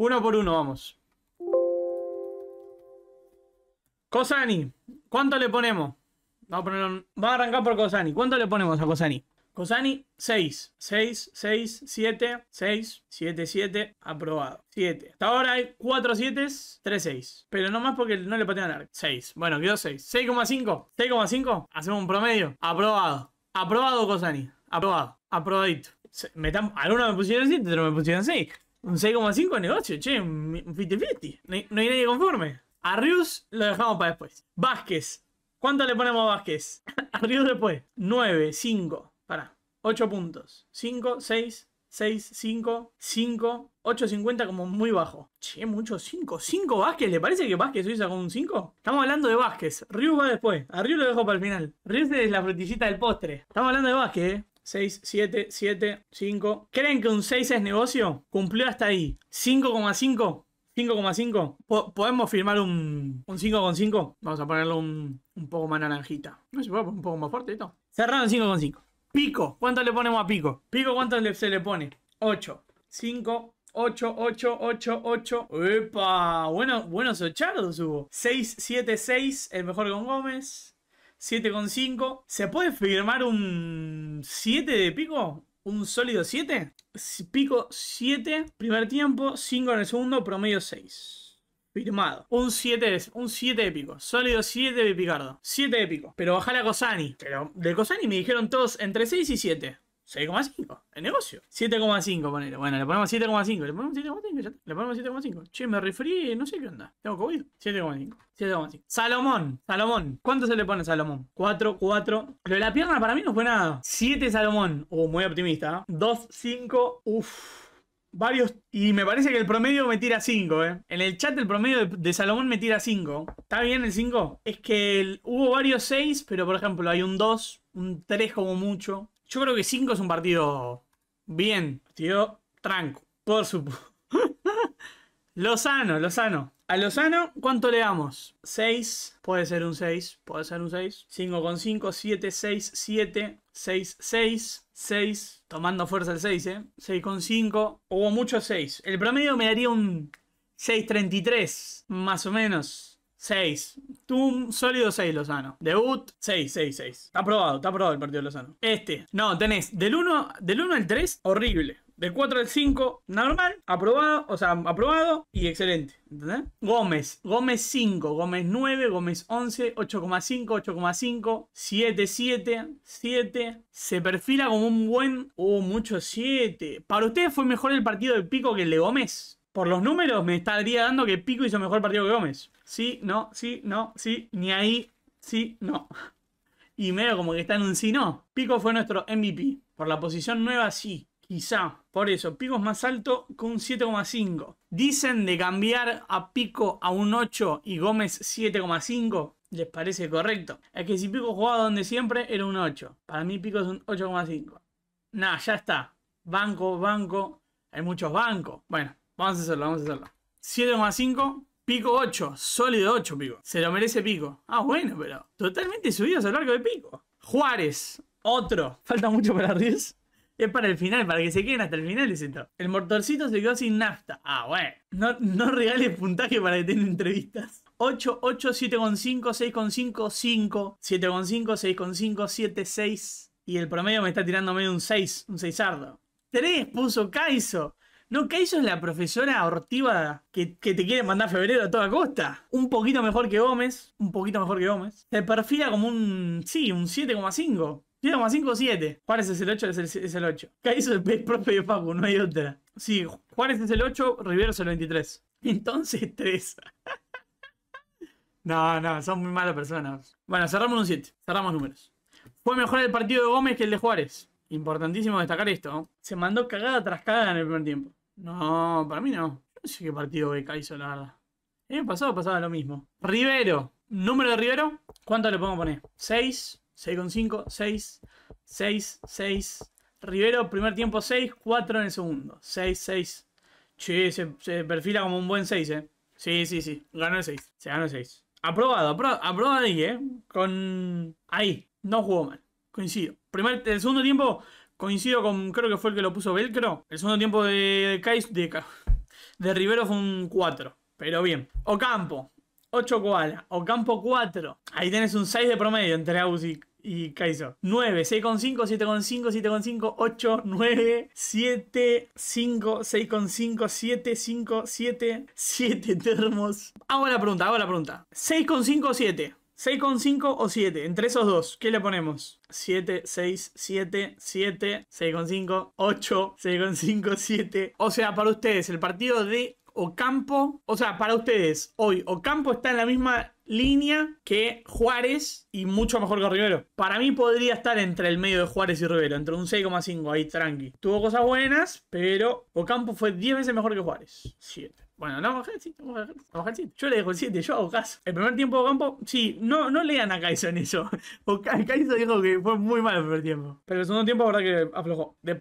Uno por uno, vamos. Cosani, ¿cuánto le ponemos? Vamos a, arrancar por Cosani. ¿Cuánto le ponemos a Cosani? Cosani, 6. 6, 6, 7, 6, 7, 7. Aprobado. 7. Hasta ahora hay 4 7, 3 6. Pero no más porque no le patean arco. 6. Bueno, quedó 6. 6,5. 6,5. Hacemos un promedio. Aprobado. Aprobado, Cosani. Aprobado. Aprobadito. Algunos me pusieron 7, pero me pusieron 6. Un 6,5 negocio, che, un 50-50. No, no, hay nadie conforme. A Rius lo dejamos para después. Vázquez. ¿Cuánto le ponemos a Vázquez? A Rius después. 9, 5. Pará. 8 puntos. 5, 6, 6, 5, 5, 8.50 como muy bajo. Che, mucho 5. 5 Vázquez, ¿le parece que Vázquez hoy con un 5? Estamos hablando de Vázquez. Rius va después. A Rius lo dejo para el final. Rius es la frutillita del postre. Estamos hablando de Vázquez, ¿eh? 6, 7, 7, 5. ¿Creen que un 6 es negocio? Cumplió hasta ahí. 5,5. 5,5. ¿Podemos firmar un, 5,5? Vamos a ponerle un, un, poco más naranjita. No se poner un poco más fuerte esto. Cerrado en 5,5. Pico. ¿Cuánto le ponemos a Pico? Pico, ¿cuánto se le pone? 8. 5, 8, 8, 8, 8. ¡Epa! Bueno, buenos ochardos hubo. 6, 7, 6. El mejor con Gómez. 7 con 5. ¿Se puede firmar un 7 de pico? ¿Un sólido 7? Pico 7, primer tiempo, 5 en el segundo, promedio 6. Firmado. Un 7 de, un Sólido 7 de Picardo. 7 épico. Pero bajar a Cosani. Pero de Cosani me dijeron todos entre 6 y 7. 6,5. El negocio. 7,5, ponele. Bueno, le ponemos 7,5. Le ponemos 7,5, Le ponemos 7,5. Che, me refrié, no sé qué onda. Tengo COVID. 7,5. 7,5. Salomón. Salomón. ¿Cuánto se le pone a Salomón? 4, 4. Lo de la pierna para mí no fue nada. 7 Salomón. Uh, muy optimista. 2, ¿eh? 5. Uf. varios. Y me parece que el promedio me tira 5, ¿eh? En el chat el promedio de, Salomón me tira 5. ¿Está bien el 5? Es que hubo varios 6, pero por ejemplo hay un 2, un 3 como mucho. Yo creo que 5 es un partido bien, partido tranco, por supuesto. Lozano, Lozano. A Lozano, ¿cuánto le damos? 6, puede ser un 6, puede ser un 6. 5 con 5, 7, 6, 7, 6, 6, 6. Tomando fuerza el 6, ¿eh? 6 con 5, hubo muchos 6. El promedio me daría un 6.33, más o menos. 6. un sólido 6, Lozano. Debut, 6, 6, 6. Está aprobado, está aprobado el partido de Lozano. Este, no, tenés del 1, del 1 al 3, horrible. Del 4 al 5, normal, aprobado, o sea, aprobado y excelente. ¿Entendés? Gómez, Gómez 5, Gómez 9, Gómez 11, 8,5, 8,5, 7, 7, 7. Se perfila como un buen. Oh, mucho 7. ¿Para ustedes fue mejor el partido de Pico que el de Gómez? Por los números me estaría dando que Pico hizo mejor partido que Gómez. Sí, no, sí, no, sí, ni ahí, sí, no. Y medio como que está en un sí, no. Pico fue nuestro MVP. Por la posición nueva, sí. Quizá. Por eso, Pico es más alto que un 7,5. Dicen de cambiar a Pico a un 8 y Gómez 7,5. ¿Les parece correcto? Es que si Pico jugaba donde siempre era un 8. Para mí Pico es un 8,5. Nah, ya está. Banco, banco. Hay muchos bancos. Bueno, Vamos a hacerlo, vamos a hacerlo. 7,5, pico 8. Sólido 8, pico. Se lo merece pico. Ah, bueno, pero totalmente subidos a lo largo de pico. Juárez, otro. Falta mucho para Riz. Es para el final, para que se queden hasta el final, es esto. El motorcito se quedó sin nafta. Ah, bueno. No, no regales puntaje para que tengan entrevistas. 8, 8, 7,5, 6,5, 5, 7,5, 6,5, 7, 6. Y el promedio me está tirando medio un 6, un 6 ardo. 3 puso Kaiso. ¿No que es la profesora hortiva que, te quiere mandar febrero a toda costa? Un poquito mejor que Gómez, un poquito mejor que Gómez. Se perfila como un, sí, un 7,5. 7,5 o 7. Juárez es el 8, es el, es el 8. Caizo propio de Paco, no hay otra. Sí, Juárez es el 8, Rivero es el 23. Entonces 3. no, no, son muy malas personas. Bueno, cerramos un 7, cerramos números. Fue mejor el partido de Gómez que el de Juárez. Importantísimo destacar esto. Se mandó cagada tras cagada en el primer tiempo. No, para mí no. No sé qué partido Beca hizo, la verdad. El año pasado pasaba lo mismo. Rivero. Número de Rivero. ¿Cuánto le podemos poner? 6, 6,5, 6, 6, 6. Rivero, primer tiempo 6, 4 en el segundo. 6, 6. Che, se, perfila como un buen 6, ¿eh? Sí, sí, sí. Ganó el 6. Se ganó el 6. Aprobado, aprobado, ahí, ¿eh? Con. Ahí. No jugó mal. Coincido. Primer, el segundo tiempo Coincido con, creo que fue el que lo puso Velcro. El segundo tiempo de Kais, de, Rivero fue un 4. Pero bien. Ocampo, 8 Koala. Ocampo 4. Ahí tenés un 6 de promedio entre Agus y, y Kaizo. 9, 6,5, 7,5, 7,5, 8, 9, 7, 5, 6,5, 7, 5, 7, 7 termos. Hago la pregunta, hago la pregunta. 6,5, o 7. 6,5 o 7, entre esos dos, ¿qué le ponemos? 7, 6, 7, 7, 6,5, 8, 6,5, 7. O sea, para ustedes, el partido de Ocampo, o sea, para ustedes, hoy Ocampo está en la misma línea que Juárez y mucho mejor que Rivero. Para mí podría estar entre el medio de Juárez y Rivero, entre un 6,5 ahí tranqui. Tuvo cosas buenas, pero Ocampo fue 10 veces mejor que Juárez. 7. Bueno, no, sí, vamos a bajar, vamos a bajar, 7. Yo le dejo el 7, yo hago caso. El primer tiempo de campo, sí, no, lean a Kaizo en eso. Kaizo dijo que fue muy mal el primer tiempo. Pero el segundo tiempo, la verdad que aflojó. De,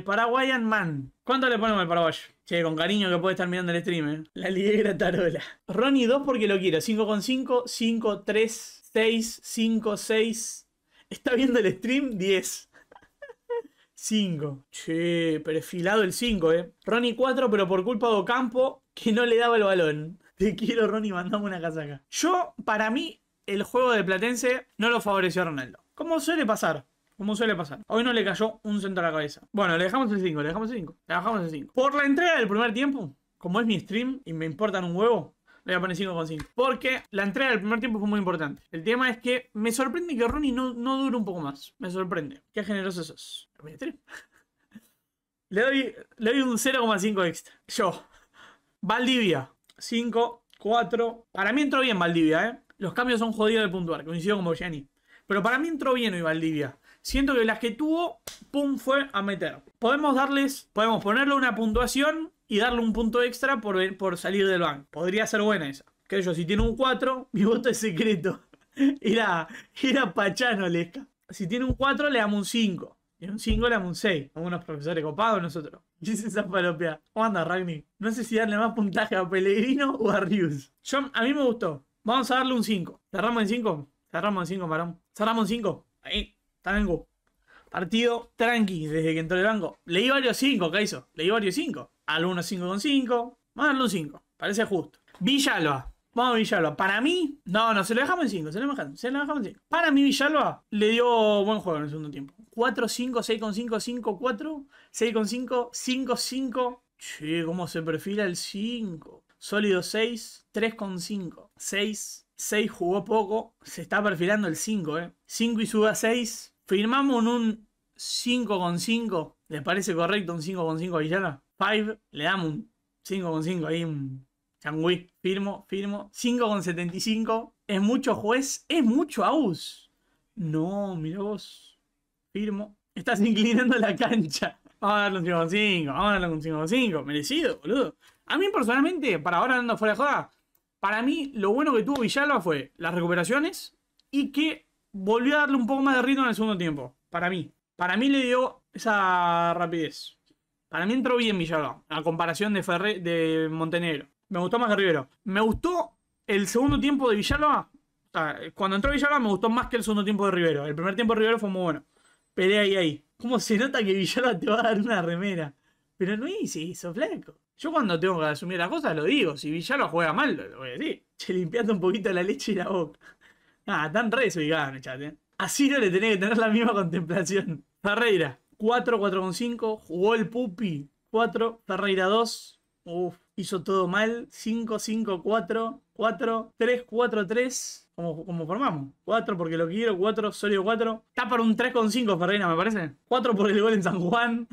Paraguayan Man. ¿Cuánto le ponemos al paraguayo? Che, con cariño que puede estar mirando el stream, eh. La Ligera tarola. Ronnie 2 porque lo quiero. 5,5, 5, 3, 6, 5, 6. Está viendo el stream 10. 5. Che, perfilado el 5, eh. Ronnie 4, pero por culpa de Ocampo, que no le daba el balón. Te quiero, Ronnie, mandame una casaca. Yo, para mí, el juego de Platense no lo favoreció a Ronaldo. Como suele pasar. Como suele pasar. Hoy no le cayó un centro a la cabeza. Bueno, le dejamos el 5, le dejamos el 5. Le dejamos el 5. Por la entrega del primer tiempo, como es mi stream y me importan un huevo, le voy a poner 5,5. Porque la entrega del primer tiempo fue muy importante. El tema es que me sorprende que Ronnie no, dure un poco más. Me sorprende. Qué generoso sos. Le doy, le doy un 0,5 extra. Yo. Valdivia. 5, 4. Para mí entró bien Valdivia, ¿eh? Los cambios son jodidos de puntuar. Coincido con Bojani. Pero para mí entró bien hoy Valdivia. Siento que las que tuvo, pum, fue a meter. Podemos darles, podemos ponerle una puntuación y darle un punto extra por, salir del banco. Podría ser buena esa. Que yo, si tiene un 4, mi voto es secreto. Era a, ir Pachano, Lesca. Si tiene un 4, le damos un 5. Y un 5 le damos un 6. unos profesores copados, nosotros. Dice esa palopia? ¿Cómo anda, Ragni? No sé si darle más puntaje a Pellegrino o a Rius. Yo, a mí me gustó. Vamos a darle un 5. ¿Cerramos en 5? Cerramos en 5, varón. Cerramos en 5. Ahí. está Tango. Partido tranqui desde que entró el banco. Leí varios 5, hizo? Leí varios 5. Algunos 5 con 5. Vamos a darle un 5. Parece justo. Villalba. Vamos a Villalba. Para mí, no, no, se lo dejamos en 5. Se lo dejamos, en 5. Para mí, Villalba le dio buen juego en el segundo tiempo. 4, 5, 6 con 5, 5, 4, 6 con 5, 5, 5. Che, cómo se perfila el 5. Sólido 6, 3 con 5. 6, 6 jugó poco. Se está perfilando el 5, eh. 5 y sube a 6 Firmamos en un 5,5. ¿Les parece correcto un 5,5 a Villalba? Five, le damos un 5,5 ahí, un changui. Firmo, firmo. 5,75. ¿Es mucho juez? ¿Es mucho aus? No, mirá vos. Firmo. Estás inclinando la cancha. Vamos a darle un 5,5. Vamos a darle un 5,5. Merecido, boludo. A mí personalmente, para ahora andando fuera de joda, para mí lo bueno que tuvo Villalba fue las recuperaciones y que volvió a darle un poco más de ritmo en el segundo tiempo. Para mí. Para mí le dio esa rapidez. Para mí entró bien Villalba, a comparación de, Ferré de Montenegro. Me gustó más que Rivero. Me gustó el segundo tiempo de Villalba. Ah, cuando entró Villalba me gustó más que el segundo tiempo de Rivero. El primer tiempo de Rivero fue muy bueno. Pelea ahí, ahí. ¿Cómo se nota que Villalba te va a dar una remera? Pero no hice eso, flaco. Yo cuando tengo que asumir las cosas lo digo. Si Villalba juega mal, lo voy a decir. Che, limpiando un poquito la leche y la boca. Ah, están re y en el chat, eh. Así no le tenés que tener la misma contemplación. Ferreira, 4, 4 5 Jugó el Pupi, 4. Ferreira, 2. Uf, hizo todo mal. 5, 5, 4, 4, 3, 4, 3. Como, formamos. 4 porque lo quiero, 4, sólido 4. Está para un 3-5, Ferreira, me parece. 4 por el gol en San Juan.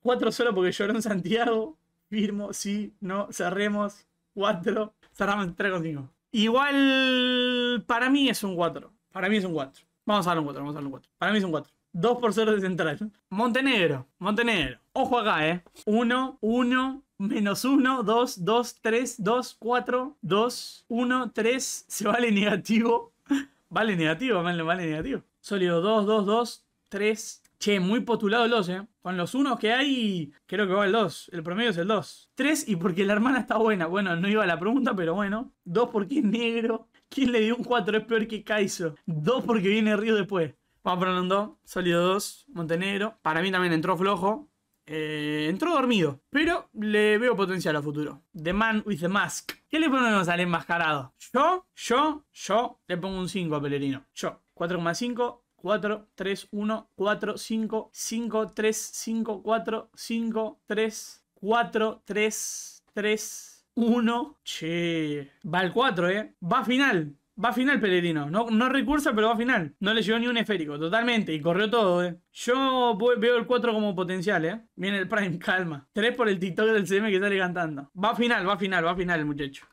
4 solo porque lloró en Santiago. Firmo, sí, no, cerremos. 4. Cerramos 3,5. Igual para mí es un 4. Para mí es un 4. Vamos a darle un 4, vamos a darle un 4. Para mí es un 4. 2 por 0 de central. Montenegro, Montenegro. Ojo acá, ¿eh? 1, 1, menos 1, 2, 2, 3, 2, 4, 2, 1, 3. Se vale negativo. Vale negativo, vale, vale negativo. Sólido 2, 2, 2, 3, Che, muy postulado el 2, ¿eh? Con los unos que hay, creo que va el 2. El promedio es el 2. 3 y porque la hermana está buena. Bueno, no iba a la pregunta, pero bueno. 2 porque es negro. ¿Quién le dio un 4? Es peor que Kaizo. 2 porque viene Río después. Vamos a poner un 2. Sólido 2. Montenegro. Para mí también entró flojo. Eh, entró dormido. Pero le veo potencial a futuro. The Man with the Mask. ¿Qué le ponemos al enmascarado? Yo, yo, yo le pongo un 5 a Pelerino. Yo. 4,5 4, 3, 1, 4, 5, 5, 3, 5, 4, 5, 3, 4, 3, 3, 1. Che. Va el 4, ¿eh? Va a final. Va a final Pelerino. No, no recursa, pero va a final. No le llegó ni un esférico, totalmente. Y corrió todo, ¿eh? Yo veo el 4 como potencial, ¿eh? Viene el Prime, calma. 3 por el TikTok del CM que sale cantando. Va a final, va a final, va a final, muchacho.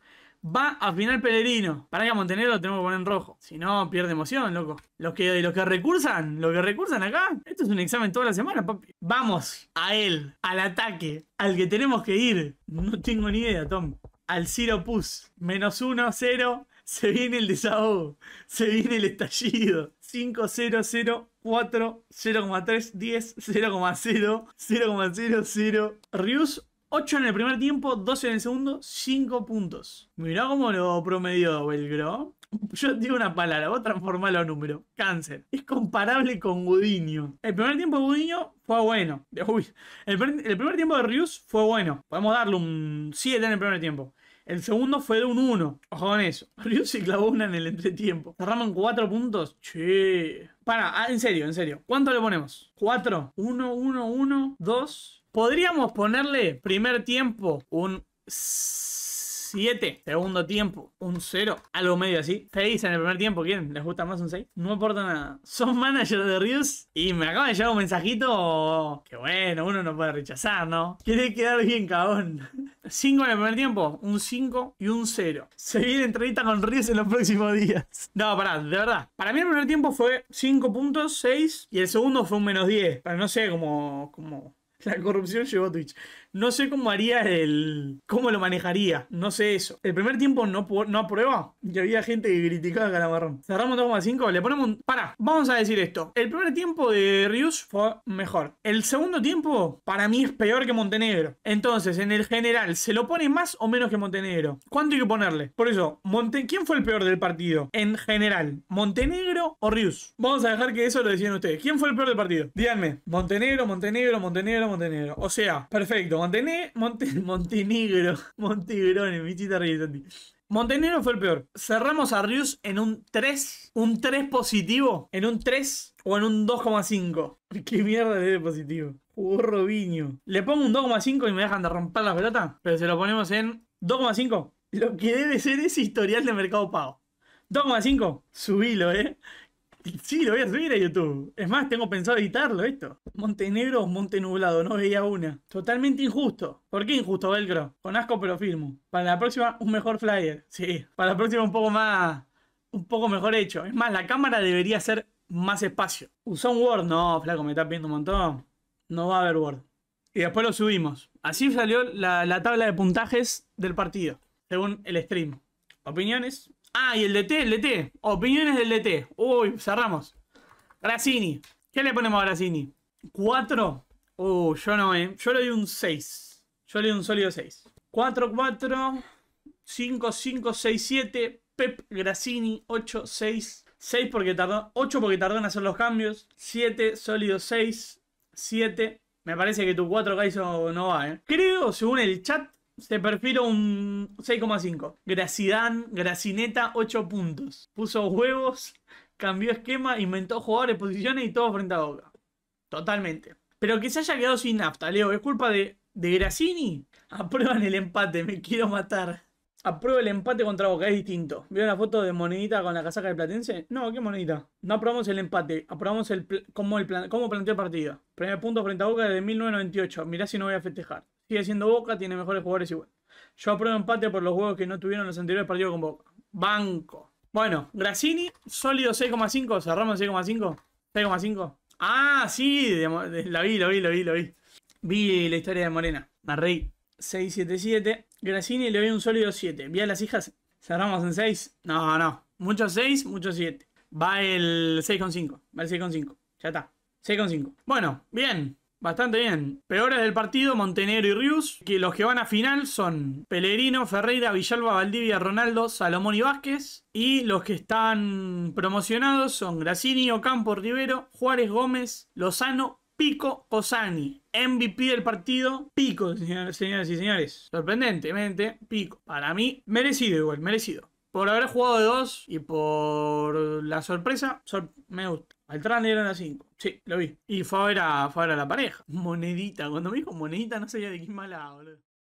Va a final Pelerino. Para que a Montenegro lo tenemos que poner en rojo. Si no, pierde emoción, loco. Los que, los que recursan, los que recursan acá. Esto es un examen toda la semana, papi. Vamos a él, al ataque, al que tenemos que ir. No tengo ni idea, Tom. Al Ciro Pus. Menos uno, cero. Se viene el desahogo. Se viene el estallido. 0, 4, 0,3, 10, 0,0, 0,00. Rius 8 en el primer tiempo, 12 en el segundo, 5 puntos. Mirá cómo lo promedió Belgró. Yo digo una palabra, vos transformarlo a número. Cáncer. Es comparable con Gudiño. El primer tiempo de Gudiño fue bueno. Uy. El, primer, tiempo de Rius fue bueno. Podemos darle un 7 en el primer tiempo. El segundo fue de un 1. Ojo con eso. Rius se clavó una en el entretiempo. Cerramos en 4 puntos. Che. Para, ah, en serio, en serio. ¿Cuánto le ponemos? 4, 1, 1, 1, 2. Podríamos ponerle primer tiempo un 7, segundo tiempo un 0, algo medio así. 6 en el primer tiempo, quién? ¿Les gusta más un 6? No aporta nada. Son manager de Rius y me acaba de llegar un mensajito que bueno, uno no puede rechazar, ¿no? Quiere quedar bien cabón. 5 en el primer tiempo, un 5 y un 0. Se viene entrevista con Rius en los próximos días. No, pará, de verdad. Para mí el primer tiempo fue 5 puntos, 6 y el segundo fue un menos 10. Pero no sé, como... como La corrupción llegó a Twitch. No sé cómo haría el. cómo lo manejaría. No sé eso. El primer tiempo no, no aprueba. Y había gente que criticaba a Calamarrón. Cerramos 2,5. Le ponemos un. vamos a decir esto. El primer tiempo de Rius fue mejor. El segundo tiempo, para mí, es peor que Montenegro. Entonces, en el general, ¿se lo pone más o menos que Montenegro? ¿Cuánto hay que ponerle? Por eso, Monte... ¿quién fue el peor del partido? En general, Montenegro o Rius? Vamos a dejar que eso lo decían ustedes. ¿Quién fue el peor del partido? Díganme. Montenegro, Montenegro, Montenegro, Montenegro. O sea, perfecto. Montenegro, Monte Montenegro. mi chita Montenegro fue el peor. Cerramos a Rius en un 3. Un 3 positivo. En un 3 o en un 2,5. Qué mierda de positivo. Jugó Robinho. Le pongo un 2,5 y me dejan de romper la pelota. Pero se lo ponemos en 2,5. Lo que debe ser es historial de mercado pago. 2.5 subilo, ¿eh? Sí, lo voy a subir a YouTube. Es más, tengo pensado editarlo esto. Montenegro, Monte Nublado, no veía una. Totalmente injusto. ¿Por qué injusto, Velcro? Con asco pero firmo. Para la próxima, un mejor flyer. Sí. Para la próxima, un poco más... Un poco mejor hecho. Es más, la cámara debería ser más espacio. Usó un Word. No, flaco, me está viendo un montón. No va a haber Word. Y después lo subimos. Así salió la, la tabla de puntajes del partido. Según el stream. Opiniones, Ah, y el DT, el DT. Opiniones del DT. Uy, cerramos. Grassini. ¿Qué le ponemos a Grassini? ¿4? Uh, yo no, eh. Yo le doy un 6. Yo le doy un sólido 6. 4, 4, 5, 5, 6, 7. Pep Grassini, 8, 6. 6 porque tardó, 8 porque tardó en hacer los cambios. 7, sólido 6. 7. Me parece que tu 4K no va, ¿eh? Creo, según el chat, se perfila un 6,5. Gracidán, Gracineta, 8 puntos. Puso huevos, cambió esquema, inventó jugadores, posiciones y todo frente a Boca. Totalmente. Pero que se haya quedado sin nafta, Leo, ¿es culpa de, de Gracini? Aprueban el empate, me quiero matar. Aprueba el empate contra Boca, es distinto. ¿Vieron la foto de Monedita con la casaca de Platense? No, ¿qué Monedita? No aprobamos el empate, aprobamos el, cómo, el plan, cómo planteó el partido. Primer punto frente a Boca desde 1998. Mirá si no voy a festejar. Sigue siendo Boca, tiene mejores jugadores igual. Yo apruebo empate por los juegos que no tuvieron los anteriores partidos con Boca. Banco. Bueno, Grassini, sólido 6,5. Cerramos 6,5. 6,5. Ah, sí, la vi, lo vi, lo vi, lo vi. Vi la historia de Morena. 6 677. Grassini le doy un sólido 7. Vi a las hijas. Cerramos en 6. No, no. Muchos 6, mucho 7. Va el 6,5. Va el 6,5. Ya está. 6,5. Bueno, bien. Bastante bien. Peores del partido, Montenegro y Rius. Que los que van a final son Pelerino, Ferreira, Villalba, Valdivia, Ronaldo, Salomón y Vázquez. Y los que están promocionados son Grassini, Ocampo, Rivero, Juárez Gómez, Lozano, Pico, Cosani. MVP del partido, Pico, señoras y señores. Sorprendentemente, Pico. Para mí, merecido igual, merecido. Por haber jugado de dos y por la sorpresa, me gusta trán era la 5. Sí, lo vi. Y fue era a, la pareja. Monedita. Cuando me dijo monedita no sabía de qué mala, boludo.